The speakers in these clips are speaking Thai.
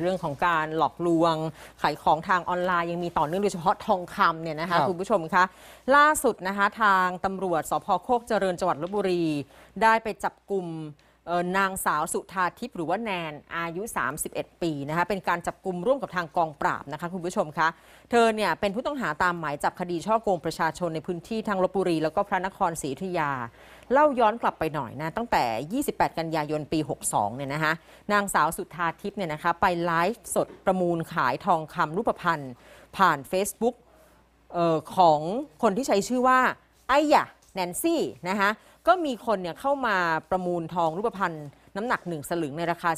เรื่องของการหลอกลวงขายของทางออนไลน์ ยังมีต่อเนื่องโดยเฉพาะทองคำเนี่ยนะคะคุณผู้ชมคะล่าสุดนะคะทางตำรวจสพโคกเจริญจังหวัดลบบุรี ได้ไปจับกลุ่มนางสาวสุธาทิพย์หรือว่าแนนอายุ 31 ปีนะคะเป็นการจับกลุ่มร่วมกับทางกองปราบนะคะคุณผู้ชมคะเธอเนี่ยเป็นผู้ต้องหาตามหมายจับคดีช่อโกงประชาชน ในพื้นที่ทางลบบุรีแล้วก็พระนครศรีอยุธยาเล่าย้อนกลับไปหน่อยนะ ตั้งแต่ 28 กันยายนปี 62 เนี่ยนะคะนางสาวสุธาทิพย์เนี่ยนะคะไปไลฟ์สดประมูลขายทองคำรูปพรรณผ่าน Facebook ออของคนที่ใช้ชื่อว่าไอยะแนนซี่นะคะก็มีคนเนี่ยเข้ามาประมูลทองรูปพรรณน้ำหนัก 1 สลึงในราคา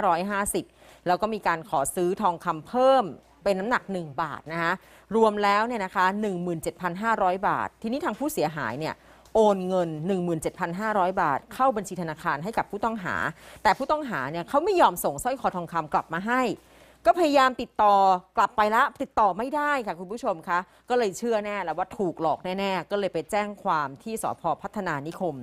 4,550 แล้วก็มีการขอซื้อทองคำเพิ่ม เป็นน้ำหนัก 1 บาทนะคะรวมแล้วเนี่ยนะคะ 17,500 บาท ทีนี้ทางผู้เสียหายเนี่ยโอนเงิน 17,500 บาทเข้าบัญชีธนาคารให้กับผู้ต้องหา แต่ผู้ต้องหาเนี่ยเขาไม่ยอมส่งสร้อยคอทองคำกลับมาให้ก็พยายามติดต่อกลับไปละติดต่อไม่ได้ค่ะ คุณผู้ชมคะก็เลยเชื่อแน่แล้วว่าถูกหลอกแน่ ๆ ก็เลยไปแจ้งความที่สพพัฒนานิคม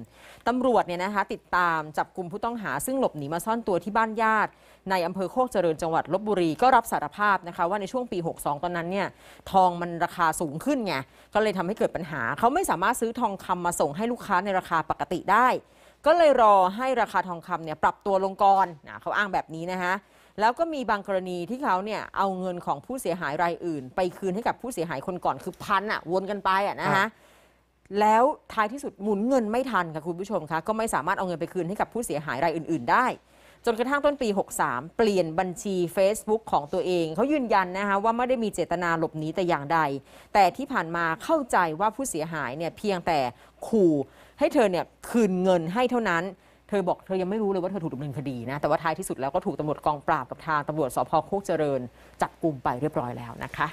ตำรวจเนี่ยนะคะ ติดตามจับกลุ่มผู้ต้องหาซึ่งหลบหนีมาซ่อนตัวที่บ้านญาติ ในอำเภอโคกเจริญจังหวัดลบบุรี ก็รับสารภาพนะคะ ว่าในช่วงปี 62 ตอนนั้นเนี่ย ทองมันราคาสูงขึ้นไงก็เลยทำให้เกิดปัญหา เขาไม่สามารถซื้อทองคำมาส่งให้ลูกค้าในราคาปกติได้ ก็เลยรอให้ราคาทองคำเนี่ย ปรับตัวลงก่อนนะเขาอ้างแบบนี้นะคะแล้วก็มีบางกรณีที่เขาเนี่ย เอาเงินของผู้เสียหายรายอื่น ไปคืนให้กับผู้เสียหายคนก่อนคือพันอะวนกันไปอะนะคะแล้วท้ายที่สุดหมุนเงินไม่ทันค่ะคุณผู้ชมคะ ก็ไม่สามารถเอาเงินไปคืนให้กับผู้เสียหายรายอื่นๆ ได้ จนกระทั่งต้นปี 63 เปลี่ยนบัญชี Facebook ของตัวเอง เขายืนยันนะคะว่าไม่ได้มีเจตนาหลบหนีแต่อย่างใด แต่ที่ผ่านมาเข้าใจว่าผู้เสียหายเนี่ยเพียงแต่ขู่ให้เธอเนี่ยคืนเงินให้เท่านั้นธอบอกเธอยังไม่รู้เลยว่าเธอถูกดำเนินคดีนะ แต่ว่าท้ายที่สุดแล้วก็ถูกตำรวจกองปราบกับทางตำรวจสพโคกเจริญจับกลุ่มไปเรียบร้อยแล้วนะคะ